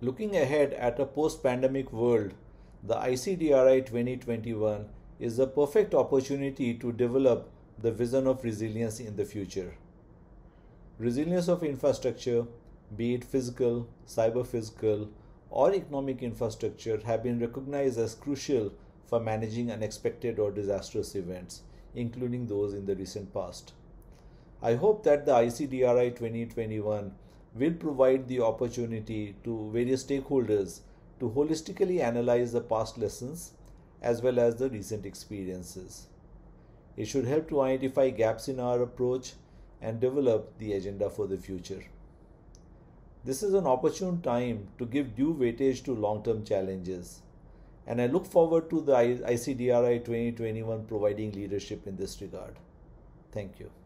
Looking ahead at a post pandemic world, the ICDRI 2021 is the perfect opportunity to develop the vision of resilience in the future. Resilience of infrastructure, be it physical, cyber physical, or economic infrastructure, have been recognized as crucial for managing unexpected or disastrous events, including those in the recent past. I hope that the ICDRI 2021 will provide the opportunity to various stakeholders to holistically analyze the past lessons as well as the recent experiences. It should help to identify gaps in our approach and develop the agenda for the future. This is an opportune time to give due weightage to long term challenges, and I look forward to the ICDRI 2021 providing leadership in this regard. Thank you.